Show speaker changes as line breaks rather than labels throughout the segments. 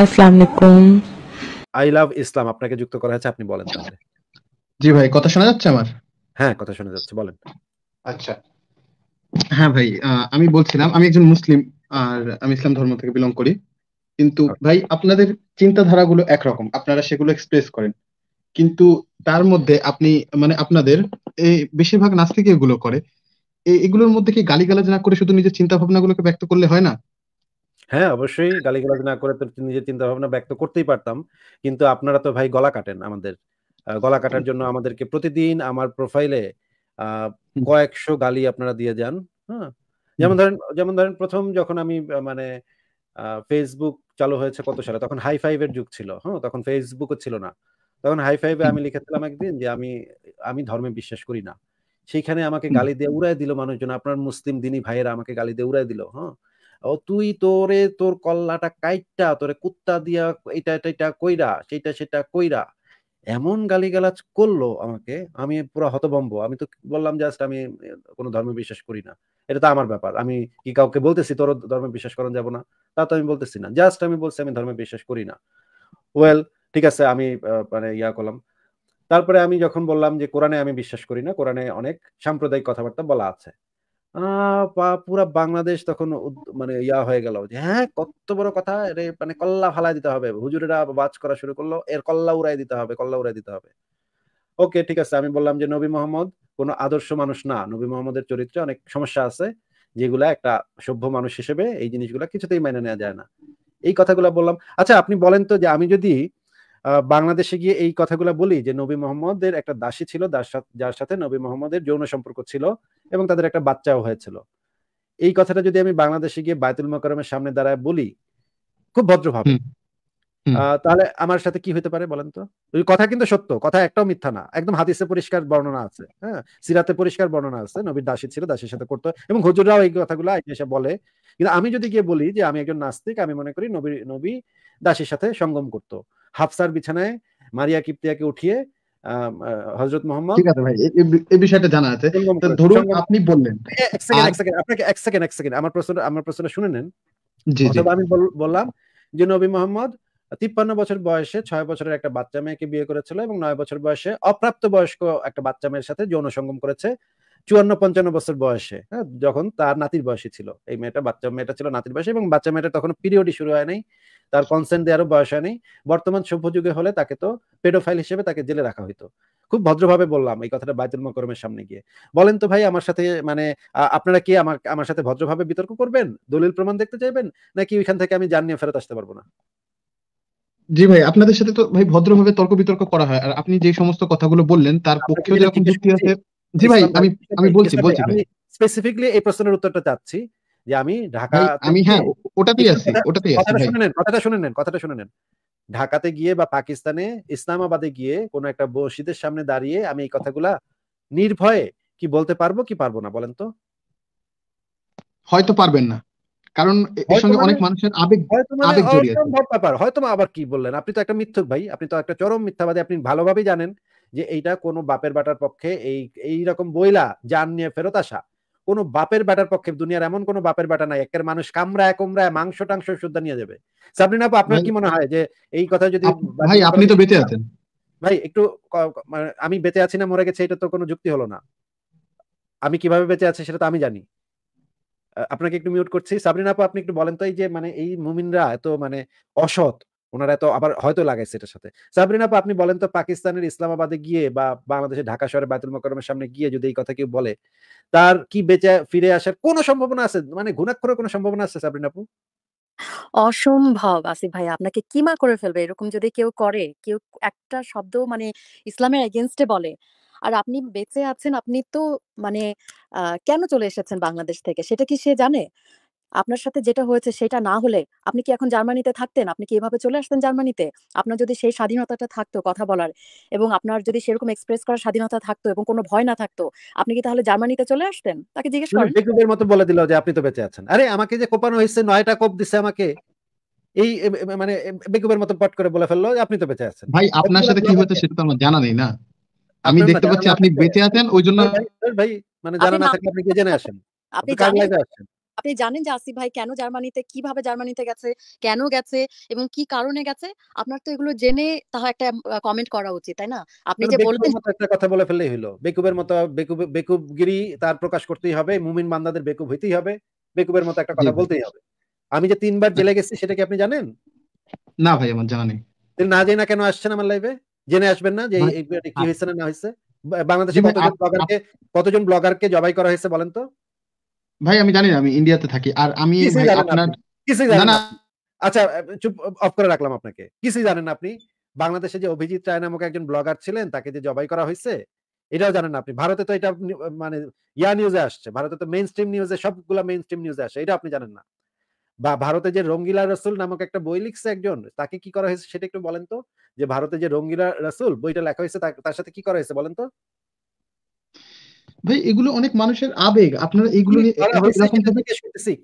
আসসালামু
I love ইসলাম আপনাকে যুক্ত করা হয়েছে আপনি বলেন তাহলে জি ভাই কথা শোনা যাচ্ছে আমার হ্যাঁ কথা শোনা যাচ্ছে বলেন আচ্ছা
হ্যাঁ ভাই আমি বলছিলাম আমি একজন মুসলিম আর আমি ইসলাম ধর্ম থেকে বিলং করি কিন্তু আচ্ছা। ভাই আপনাদের গুলো একরকম আপনারা সেগুলো এক্সপ্রেস করেন কিন্তু তার মধ্যে আপনি মানে আপনাদের এই বেশিরভাগ নাস্তিক এগুলো করে এগুলোর মধ্যে কি গালিগালাজ না করে শুধু নিজের চিন্তা গুলোকে ব্যক্ত করলে হয় না
হ্যাঁ, অবশ্যই গালি গালাজ না করে তো নিজের চিন্তা ভাবনা ব্যক্ত করতেই পারতাম। কিন্তু আপনারা তো ভাই গলা কাটেন আমাদের। গলা কাটার জন্য আমাদেরকে প্রতিদিন আমার প্রোফাইলে কয়েকশো গালি আপনারা দিয়ে যান। হ্যাঁ? যেমন ধরেন যেমন ধরেন প্রথম যখন আমি মানে ফেসবুক চালু হয়েছে কত সালে? তখন হাই ফাইভের যুগ ছিল। হ্যাঁ? তখন ফেসবুকও ছিল না। তখন হাই ফাইভে আমি লিখেছিলাম একদিন যে আমি আমি ধর্মে বিশ্বাস করি না। সেইখানে আমাকে গালি দিয়ে উড়াই দিল মানুষজন। আপনার মুসলিম দিনী ভাইয়েরা আমাকে গালি দিয়ে উড়াই দিল। হ্যাঁ? তুই তোরে তোর কল্লাটা কাইটা তোরে কুত্তা দিয়া এটা এটা এটা কইরা সেটা সেটা কইরা এমন গালিগালাজ করলো আমাকে আমি পুরো হতবম্ব আমি তো বললাম জাস্ট আমি কোনো ধর্মে বিশ্বাস করি না এটা তো আমার ব্যাপার আমি কি কাউকে বলতেছি তোর ধর্মে বিশ্বাস করা যাবো না তা তো আমি বলতেছি না জাস্ট আমি বলছি আমি ধর্মে বিশ্বাস করি না ওয়েল ঠিক আছে আমি মানে ইয়া করলাম তারপরে আমি যখন বললাম যে কোরআনে আমি বিশ্বাস করি না কোরআনে অনেক সাম্প্রদায়িক কথাবার্তা বলা আছে পুরা বাংলাদেশ তখন মানে ইয়া হয়ে গেল যে হ্যাঁ কত বড় কথা রে মানে কল্লা ফালাই দিতে হবে হুজুরেরা বাজ করা শুরু করলো এর কল্লা উড়াই দিতে হবে কল্লা উড়াই দিতে হবে ওকে ঠিক আছে আমি বললাম যে নবী মোহাম্মদ কোনো আদর্শ মানুষ না নবী মোহাম্মদের চরিত্রে অনেক সমস্যা আছে যেগুলা একটা সভ্য মানুষ হিসেবে এই জিনিসগুলা কিছুতেই মেনে নেওয়া যায় না এই কথাগুলো বললাম আচ্ছা আপনি বলেন তো যে আমি যদি বাংলাদেশে গিয়ে এই কথাগুলো বলি যে নবী মোহাম্মদের একটা দাসী ছিল যার সাথে নবী মোহাম্মদের যৌন সম্পর্ক ছিল এবং তাদের একটা বাচ্চাও হয়েছিল এই কথাটা যদি আমি বাংলাদেশে গিয়ে বায়তুল মকরমের সামনে দাঁড়ায় বলি খুব ভদ্রভাবে তাহলে আমার সাথে কি হতে পারে বলেন তো কথা কিন্তু সত্য কথা একটাও মিথ্যা না একদম হাতিসে পরিষ্কার বর্ণনা আছে হ্যাঁ সিরাতে পরিষ্কার বর্ণনা আছে নবীর দাসী ছিল দাসীর সাথে করতো এবং হজুররাও এই কথাগুলো এসে বলে কিন্তু আমি যদি গিয়ে বলি যে আমি একজন নাস্তিক আমি মনে করি নবী নবী দাসীর সাথে সঙ্গম করতো হাফসার বিছানায় মারিয়া কিপ্তিয়াকে উঠিয়ে হজরত মোহাম্মদ ঠিক আছে ভাই
এই বিষয়টা জানা আছে ধরুন আপনি বললেন
এক সেকেন্ড এক সেকেন্ড আপনাকে এক সেকেন্ড এক সেকেন্ড আমার আমার প্রশ্নটা শুনে নেন জি জি আমি বললাম যে নবী মোহাম্মদ তিপ্পান্ন বছর বয়সে ছয় বছরের একটা বাচ্চা মেয়েকে বিয়ে করেছিল এবং নয় বছর বয়সে অপ্রাপ্ত বয়স্ক একটা বাচ্চা মেয়ের সাথে যৌন সঙ্গম করেছে চুয়ান্ন পঞ্চান্ন বছর বয়সে হ্যাঁ যখন তার নাতির বয়সী ছিল এই মেয়েটা বাচ্চা মেয়েটা ছিল নাতির বয়সে এবং বাচ্চা মেয়েটা তখন পিরিয়ডই শুরু হয় নাই তার কনসেন্ট দেওয়ারও বয়স হয়নি বর্তমান সভ্যযুগে হলে তাকে তো পেডোফাইল হিসেবে তাকে জেলে রাখা হইতো খুব ভদ্রভাবে বললাম এই কথাটা বাইতুল মকরমের সামনে গিয়ে বলেন তো ভাই আমার সাথে মানে আপনারা কি আমার আমার সাথে ভদ্রভাবে বিতর্ক করবেন দলিল প্রমাণ দেখতে চাইবেন নাকি ওইখান থেকে আমি জান নিয়ে ফেরত আসতে পারবো না
জি ভাই আপনাদের সাথে তো ভাই ভদ্রভাবে তর্ক বিতর্ক করা হয় আর আপনি যে সমস্ত কথাগুলো বললেন তার পক্ষে যখন যুক্তি আছে জি ভাই আমি আমি বলছি বলছি ভাই
স্পেসিফিকলি এই প্রশ্নের উত্তরটা চাচ্ছি যে আমি ঢাকা আমি হ্যাঁ ওটাতেই আছি ওটাতেই আছি কথাটা শুনেন কথাটা শুনে নেন কথাটা শুনে নেন ঢাকাতে গিয়ে বা পাকিস্তানে ইসলামাবাদে গিয়ে কোন একটা মসজিদের সামনে দাঁড়িয়ে আমি এই কথাগুলা নির্ভয়ে কি বলতে পারবো কি পারবো না বলেন তো
হয়তো পারবেন না কারণ এর সঙ্গে মানে অনেক মানুষের আবেগ মানে আবেগ জড়িয়ে আছে
ব্যাপার হয়তো আবার কি বললেন আপনি তো একটা মিথ্যক ভাই আপনি তো একটা চরম মিথ্যাবাদী আপনি ভালোভাবেই জানেন যে এইটা কোনো বাপের বাটার পক্ষে এই এই রকম বইলা যান নিয়ে ফেরত আসা কোনো বাপের ব্যাটার পক্ষে দুনিয়ার এমন কোনো বাপের ব্যাটা নাই একের মানুষ কামরায় কমরায় মাংস টাংস সুদ্ধা নিয়ে যাবে সাবরিন আপু আপনার কি মনে হয় যে এই কথা যদি ভাই আপনি তো বেঁচে আছেন ভাই একটু মানে আমি বেঁচে আছি না মরে গেছে এটা তো কোনো যুক্তি হলো না আমি কিভাবে বেঁচে আছি সেটা তো আমি জানি আপনাকে একটু মিউট করছি সাবরিন আপু আপনি একটু বলেন তো এই যে মানে এই মুমিনরা এত মানে অসৎ ওনারা তো আবার হয়তো লাগাইছে এটার সাথে সাবরিন আপা আপনি বলেন তো পাকিস্তানের ইসলামাবাদে গিয়ে বা বাংলাদেশের ঢাকা শহরে বাইতুল মকরমের সামনে গিয়ে যদি এই কথা কেউ বলে তার কি বেঁচে ফিরে আসার কোনো সম্ভাবনা আছে মানে ঘুণাক্ষরের কোনো সম্ভাবনা আছে সাবরিন আপু
অসম্ভব আসিফ ভাই আপনাকে কিমা করে ফেলবে এরকম যদি কেউ করে কেউ একটা শব্দ মানে ইসলামের এগেনস্টে বলে আর আপনি বেঁচে আছেন আপনি তো মানে কেন চলে এসেছেন বাংলাদেশ থেকে সেটা কি সে জানে আপনার সাথে যেটা হয়েছে সেটা না হলে আপনি কি এখন জার্মানিতে থাকতেন আপনি কি এভাবে চলে আসতেন জার্মানিতে আপনার যদি সেই স্বাধীনতাটা থাকতো কথা বলার এবং আপনার যদি সেরকম এক্সপ্রেস করার স্বাধীনতা থাকতো এবং কোনো ভয় না থাকতো আপনি কি তাহলে জার্মানিতে চলে আসতেন তাকে জিজ্ঞেস করেন
বেকুবের মতো বলে দিল যে আপনি তো বেঁচে আছেন আরে আমাকে যে কোপানো হয়েছে নয়টা কোপ দিছে আমাকে এই মানে বেকুবের মতো পট করে বলে ফেললো আপনি তো বেঁচে আছেন ভাই আপনার সাথে কি হয়েছে সেটা তো আমার জানা নেই না
আমি দেখতে মানে পাচ্ছি আপনি বেঁচে আছেন ওই জন্য
ভাই মানে জানা না থাকলে আপনি কি জেনে আসেন আপনি জানেন আসেন
আপনি জানেন যে আসিফ ভাই কেন জার্মানিতে কিভাবে জার্মানিতে গেছে কেন গেছে এবং কি কারণে গেছে আপনার তো এগুলো জেনে তাহ একটা কমেন্ট করা উচিত তাই না আপনি মানে যে বলবেন
একটা কথা বলে ফেললেই হলো বেকুবের মতো বেকুব বেকুবগিরি তার প্রকাশ করতেই হবে মুমিন বান্দাদের বেকুব হইতেই হবে বেকুবের মতো একটা কথা বলতেই হবে আমি যে তিনবার জেলে গেছি সেটা কি আপনি জানেন
না ভাই আমার জানা নেই
না জেনে কেন আসছেন আমার লাইভে জেনে আসবেন না যে কি হয়েছে না না হয়েছে বাংলাদেশে কতজন ব্লগারকে কতজন ব্লগারকে জবাই করা হয়েছে বলেন তো
ভাই আমি জানি আমি ইন্ডিয়াতে থাকি আর আমি আপনার কিছুই জানেন না
আচ্ছা চুপ অফ করে রাখলাম আপনাকে কিছুই জানেন না আপনি বাংলাদেশে যে অভিজিৎ রায় নামক একজন ব্লগার ছিলেন তাকে যে জবাই করা হয়েছে এটাও জানেন না আপনি ভারতে তো এটা মানে ইয়া নিউজে আসছে ভারতে তো মেইন স্ট্রিম নিউজে সবগুলা মেইন স্ট্রিম নিউজে আসে এটা আপনি জানেন না বা ভারতে যে রঙ্গিলা রসুল নামক একটা বই লিখছে একজন তাকে কি করা হয়েছে সেটা একটু বলেন তো যে ভারতে যে রঙ্গিলা রসুল বইটা লেখা হয়েছে তার সাথে কি করা হয়েছে বলেন তো
ভাই এগুলো অনেক মানুষের আবেগ আপনারা এগুলো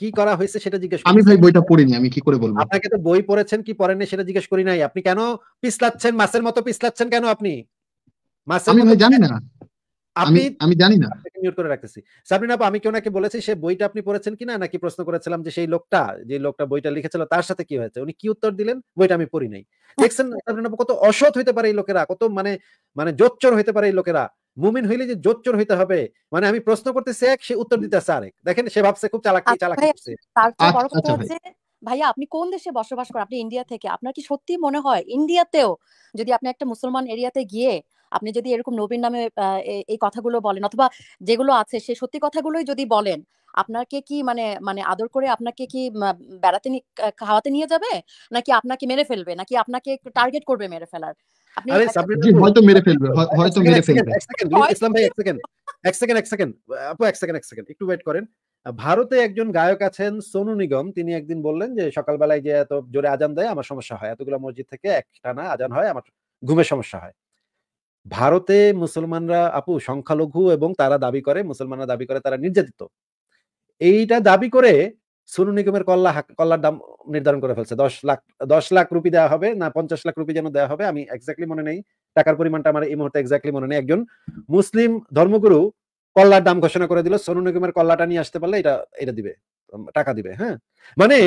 কি করা হয়েছে সেটা জিজ্ঞেস আমি ভাই বইটা
পড়িনি আমি কি করে বলবো আপনাকে
তো বই পড়েছেন কি সেটা জিজ্ঞেস করি নাই আপনি কেন পিছলাচ্ছেন মাছের মতো পিছলাচ্ছেন কেন আপনি আমি ভাই জানি না আমি আমি জানি না মিউট করে রাখতেছি সাবরিন আপা আমি কি ওনাকে বলেছি সে বইটা আপনি পড়েছেন কিনা নাকি প্রশ্ন করেছিলাম যে সেই লোকটা যে লোকটা বইটা লিখেছিল তার সাথে কি হয়েছে উনি কি উত্তর দিলেন বইটা আমি পড়ি নাই দেখছেন সাবরিন আপা কত অসৎ হইতে পারে এই লোকেরা কত মানে মানে জোচ্চর হইতে পারে এই লোকেরা মুমিন হইলে যে জোচ্চর হইতে হবে মানে আমি প্রশ্ন করতেছি এক সে উত্তর দিতেছে আরেক দেখেন সে ভাবছে খুব চালাকি আচ্ছা, চালাকি করছে
আচ্ছা, আচ্ছা, ভাইয়া আপনি কোন দেশে বসবাস করেন আপনি ইন্ডিয়া থেকে আপনার কি সত্যি মনে হয় ইন্ডিয়াতেও যদি আপনি একটা মুসলমান এরিয়াতে গিয়ে আপনি যদি এরকম নবীর নামে এই কথাগুলো বলেন অথবা যেগুলো আছে সে সত্যি কথাগুলোই যদি বলেন আপনাকে কি মানে মানে আদর করে আপনাকে কি বেড়াতে খাওয়াতে নিয়ে যাবে নাকি আপনাকে মেরে ফেলবে নাকি আপনাকে টার্গেট করবে মেরে ফেলার
ভারতে একজন গায়ক আছেন সোনু নিগম তিনি একদিন বললেন যে সকালবেলায় যে এত জোরে আজান দেয় আমার সমস্যা হয় এতগুলো মসজিদ থেকে একটানা আজান হয় আমার ঘুমের সমস্যা হয় ভারতে মুসলমানরা আপু সংখ্যালঘু এবং তারা দাবি করে মুসলমানরা দাবি করে তারা নির্যাতিত এইটা দাবি করে সোনু নিগমের কল্লা কল্লার দাম নির্ধারণ করে ফেলছে দশ লাখ দশ লাখ রুপি দেওয়া হবে না পঞ্চাশ লাখ রুপি যেন দেওয়া হবে আমি এক্স্যাক্টলি মনে নেই টাকার পরিমাণটা আমার এই মুহূর্তে এক্স্যাক্টলি মনে নেই একজন মুসলিম ধর্মগুরু কল্লার দাম ঘোষণা করে দিল সোনু নিগমের কল্লাটা নিয়ে আসতে পারলে এটা এটা দিবে টাকা দিবে হ্যাঁ মানে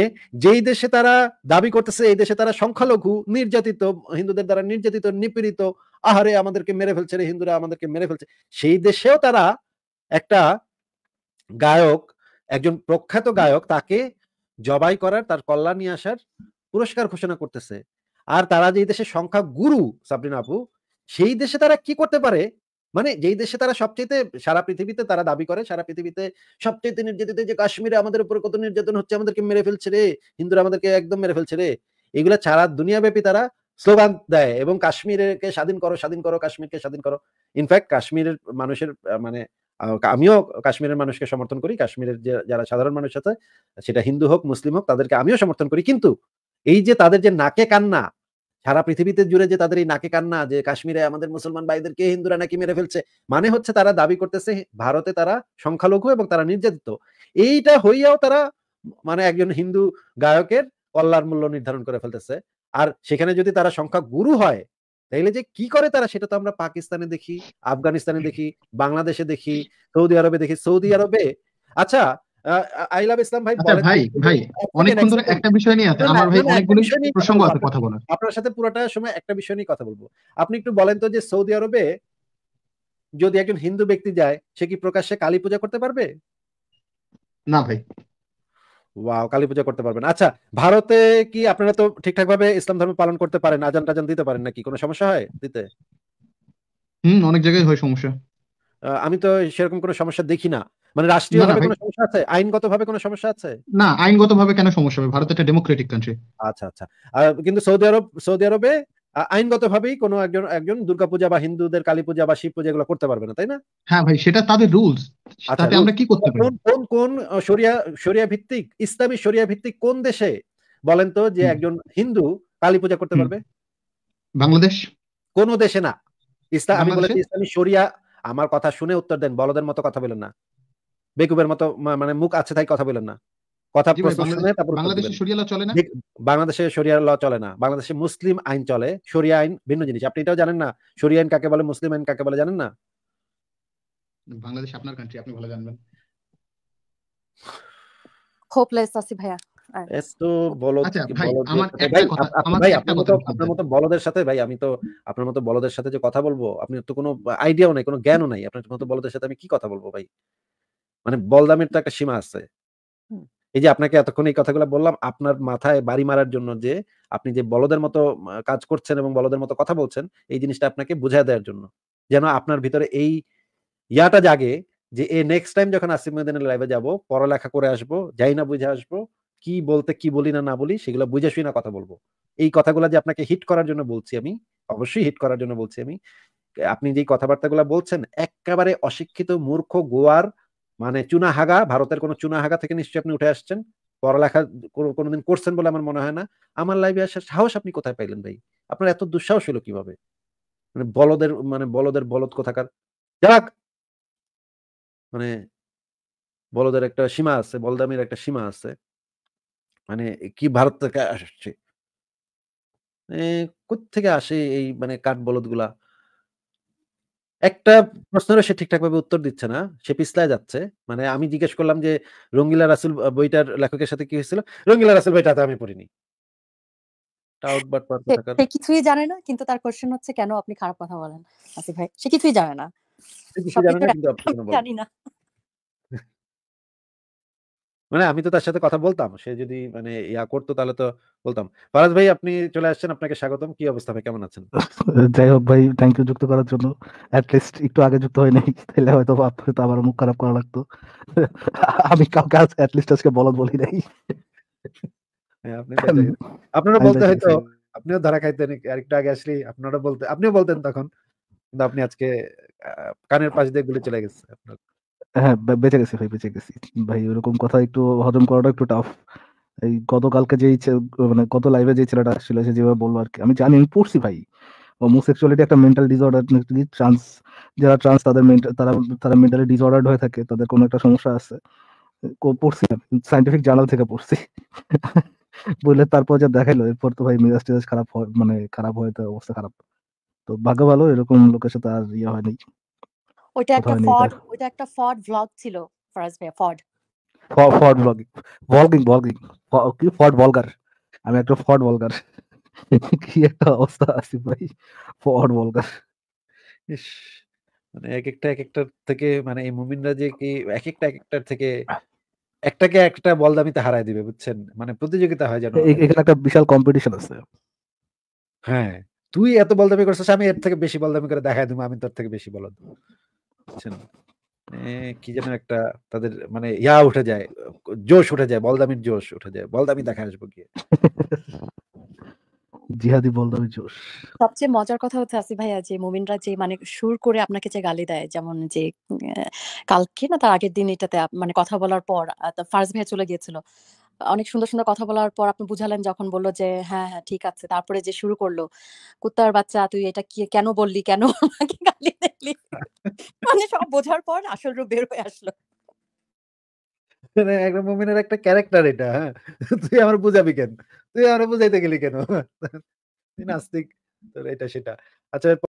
যেই দেশে তারা দাবি করতেছে এই দেশে তারা সংখ্যালঘু নির্যাতিত হিন্দুদের দ্বারা নির্যাতিত নিপীড়িত আহারে আমাদেরকে মেরে ফেলছে রে হিন্দুরা আমাদেরকে মেরে ফেলছে সেই দেশেও তারা একটা গায়ক একজন প্রখ্যাত গায়ক তাকে জবাই করার তার কল্যাণ নিয়ে আসার পুরস্কার ঘোষণা করতেছে আর তারা যে দেশে সংখ্যা গুরু সাবরিন আপু সেই দেশে তারা কি করতে পারে মানে যেই দেশে তারা সবচেয়ে সারা পৃথিবীতে তারা দাবি করে সারা পৃথিবীতে সবচেয়ে নির্যাতিত যে কাশ্মীরে আমাদের উপর কত নির্যাতন হচ্ছে আমাদেরকে মেরে ফেলছে রে হিন্দুরা আমাদেরকে একদম মেরে ফেলছে রে এগুলা ছাড়া দুনিয়াব্যাপী তারা স্লোগান দেয় এবং কাশ্মীরকে স্বাধীন করো স্বাধীন করো কাশ্মীরকে স্বাধীন করো ইনফ্যাক্ট কাশ্মীরের মানুষের মানে আমিও কাশ্মীরের মানুষকে সমর্থন করি কাশ্মীরের যারা সাধারণ মানুষ আছে সেটা হিন্দু হোক মুসলিম হোক তাদেরকে আমিও সমর্থন করি কিন্তু এই যে তাদের যে নাকে কান্না সারা পৃথিবীতে জুড়ে যে তাদের এই নাকে কান্না যে কাশ্মীরে আমাদের মুসলমান ভাইদেরকে হিন্দুরা নাকি মেরে ফেলছে মানে হচ্ছে তারা দাবি করতেছে ভারতে তারা সংখ্যালঘু এবং তারা নির্যাতিত এইটা হইয়াও তারা মানে একজন হিন্দু গায়কের কল্যাণ মূল্য নির্ধারণ করে ফেলতেছে আর সেখানে যদি তারা সংখ্যা গুরু হয় তাইলে যে কি করে তারা সেটা তো আমরা পাকিস্তানে দেখি আফগানিস্তানে দেখি বাংলাদেশে দেখি সৌদি আরবে দেখি সৌদি আরবে আচ্ছা আই লাভ ইসলাম ভাই আচ্ছা, ভাই ভাই অনেকক্ষণ ধরে একটা বিষয় নিয়ে আছে আমার ভাই অনেকগুলো প্রসঙ্গ আছে কথা বলার আপনার সাথে পুরোটা সময় একটা বিষয় নিয়ে কথা বলবো আপনি একটু বলেন তো যে সৌদি আরবে যদি একজন হিন্দু ব্যক্তি যায় সে কি প্রকাশ্যে কালী পূজা করতে পারবে না ভাই ওয়াও কালী পূজা করতে পারবেন আচ্ছা ভারতে কি আপনারা তো ঠিকঠাক ভাবে ইসলাম ধর্ম পালন করতে পারেন আজান টাজান দিতে পারেন নাকি কোনো সমস্যা হয় দিতে
হুম অনেক জায়গায় হয় সমস্যা
আমি তো সেরকম কোনো সমস্যা দেখি না মানে রাষ্ট্রীয় ভাবে কোনো সমস্যা আছে আইনগত ভাবে কোনো সমস্যা আছে
না আইনগত ভাবে কেন সমস্যা হবে ভারত একটা ডেমোক্রেটিক কান্ট্রি
আচ্ছা আচ্ছা কিন্তু সৌদি আরব সৌদি আরবে আইনগতভাবেই কোনো একজন একজন দুর্গাপূজা বা হিন্দুদের কালী পূজা বা শিব পূজা এগুলো করতে পারবে না তাই না
হ্যাঁ ভাই সেটা তাদের রুলস আচ্ছা, তাতে আমরা কি করতে পারি
কোন কোন শরিয়া শরিয়া ভিত্তিক ইসলামী শরিয়া ভিত্তিক কোন দেশে বলেন তো যে একজন হিন্দু কালী পূজা করতে পারবে বাংলাদেশ কোন দেশে না ইসলাম আমি বলেছি ইসলামী শরিয়া আমার কথা শুনে উত্তর দেন বলদের মতো কথা বলেন না বেকুবের মতো মানে মুখ আছে আচ্ছা তাই কথা বলেন না কথা বাংলাদেশে শরিয়া ল চলে না বাংলাদেশে শরিয়া ল চলে না বাংলাদেশে মুসলিম আইন চলে শরিয়া আইন ভিন্ন জিনিস আপনি এটাও জানেন না শরিয়া আইন কাকে বলে মুসলিম আইন কাকে বলে জানেন না
বাংলাদেশ আপনার কান্ট্রি আপনি ভালো জানবেন
হোপলেস আসি ভাইয়া আচ্ছা,
মতো বলদের সাথে ভাই আমি তো আপনার মতো বলদের সাথে যে কথা বলবো আপনি তো কোনো আইডিয়াও নাই কোনো জ্ঞানও নাই আপনার মতো বলদের সাথে আমি কি কথা বলবো ভাই মানে বলদামের তো একটা সীমা আছে এই যে আপনাকে এতক্ষণ এই কথাগুলো বললাম আপনার মাথায় বাড়ি মারার জন্য যে আপনি যে বলদের মতো কাজ করছেন এবং বলদের মতো কথা বলছেন এই জিনিসটা আপনাকে বুঝা দেওয়ার জন্য যেন আপনার ভিতরে এই ইয়াটা জাগে যে এ নেক্সট টাইম যখন আসিমুদ্দিনের লাইভে যাব পড়ালেখা করে আসব যাই না বুঝে আসব কি বলতে কি বলি না না বলি সেগুলো বুঝে শুই না কথা বলবো এই কথাগুলো যে আপনাকে হিট করার জন্য বলছি আমি অবশ্যই হিট করার জন্য বলছি আমি আপনি যে কথাবার্তাগুলো বলছেন একেবারে অশিক্ষিত মূর্খ গোয়ার মানে চুনা হাগা ভারতের কোন চুনা হাগা থেকে নিশ্চয়ই আপনি উঠে আসছেন পড়ালেখা কোনোদিন করছেন বলে আমার মনে হয় না আমার লাইভে আসার সাহস আপনি কোথায় পাইলেন ভাই আপনার এত দুঃসাহস হলো কিভাবে মানে বলদের মানে বলদের বলদ কোথাকার যাক মানে বলদের একটা সীমা আছে বলদামের একটা সীমা আছে মানে কি ভারত থেকে আসছে কোথেকে আসে এই মানে কাঠ বলদ গুলা একটা প্রশ্নেরও সে ঠিকঠাকভাবে উত্তর দিচ্ছে না সে পিছলায় যাচ্ছে মানে আমি জিজ্ঞেস করলাম যে রঙ্গিলা রাসুল বইটার লেখকের সাথে কি হয়েছিল রঙ্গিলা রাসুল বইটাতে আমি পড়িনি সে
কিছুই জানে না কিন্তু তার কোশ্চেন হচ্ছে কেন আপনি খারাপ কথা বলেন আসিফ ভাই সে কিছুই জানে না জানি না
মানে আমি তো তার সাথে কথা বলতাম। সে যদি মানে ইয়া করতো তাহলে তো বলতাম। ফারাজ ভাই আপনি চলে আসছেন। আপনাকে স্বাগতম। কি অবস্থা ভাই? কেমন আছেন?
যাই হোক ভাই থ্যাংক ইউ যুক্ত করার জন্য। এট একটু আগে যুক্ত হয় নাই। তাহলে হয়তো আপনার তো আমার মুখ খারাপ করা লাগতো। আমি কাউকে আজ এট আজকে বলদ বলি নাই।
হ্যাঁ, আপনারা বলতে হয়তো আপনিও ধরা খাইতেন আরেকটু আগে আসলি আপনারা বলতে আপনিও বলতেন তখন। কিন্তু আপনি আজকে কানের পাশ দিয়ে গুলি চলে গেছে আপনার।
হ্যাঁ বেঁচে গেছি ভাই বেঁচে গেছি ভাই ওরকম কথা একটু হজম করাটা একটু টাফ এই গতকালকে যে মানে গত লাইভে যে ছেলেটা আসছিল সে যেভাবে বললো আর কি আমি জানি আমি পড়ছি ভাই হোমোসেক্সুয়ালিটি একটা মেন্টাল ডিসঅর্ডার ট্রান্স যারা ট্রান্স তাদের তারা তারা মেন্টালি ডিসঅর্ডার হয়ে থাকে তাদের কোনো একটা সমস্যা আছে পড়ছি সাইন্টিফিক জার্নাল থেকে পড়ছি বলে তারপর যা দেখাইলো এরপর তো ভাই মেজাজ টেজাজ খারাপ হয় মানে খারাপ হয় তো অবস্থা খারাপ তো ভাগ্য ভালো এরকম লোকের সাথে আর ইয়ে হয়নি
ওটা একটা ফড ওটা একটা ফড ছিল ফরাজ ভাই ফড
ফড ব্লগিং কি ফড বলগার আমি একটা ফড বলগার কি একটা অবস্থা ভাই ফড বলগার ইস
মানে এক একটা এক একটার থেকে মানে এই মুমিনরা যে কি এক একটা এক একটার থেকে একটাকে একটা বল দামিতে হারায় দিবে বুঝছেন মানে প্রতিযোগিতা হয় যেন এখানে একটা
বিশাল কম্পিটিশন আছে
হ্যাঁ তুই এত বল দামি করছিস আমি এর থেকে বেশি বল দামি করে দেখাই দিবো আমি তোর থেকে বেশি বল দেবো পাচ্ছেন মানে কি যেন একটা তাদের মানে ইয়া উঠে যায় জোশ উঠে যায় বলদামির জোশ উঠে যায় বলদামি দেখা আসবো গিয়ে জিহাদি
বলদামি জোশ
সবচেয়ে মজার কথা হচ্ছে আসি ভাইয়া যে মুমিনরা যে মানে সুর করে আপনাকে যে গালি দেয় যেমন যে কালকে না তার আগের দিন এটাতে মানে কথা বলার পর ফার্স্ট ভাইয়া চলে গিয়েছিল অনেক সুন্দর সুন্দর কথা বলার পর আপনি বুঝালেন যখন বললো যে হ্যাঁ হ্যাঁ ঠিক আছে তারপরে যে শুরু করলো কুত্তার বাচ্চা তুই এটা কি কেন বললি কেন গালি দিলি মানে সব বোঝার পর আসল রূপ বের হয়ে আসলো মানে একটা
মুমিনের একটা ক্যারেক্টার এটা হ্যাঁ? তুই আমার বুঝাবি কেন তুই আমার বুঝাইতে গেলি কেন নাস্তিক এটা সেটা আচ্ছা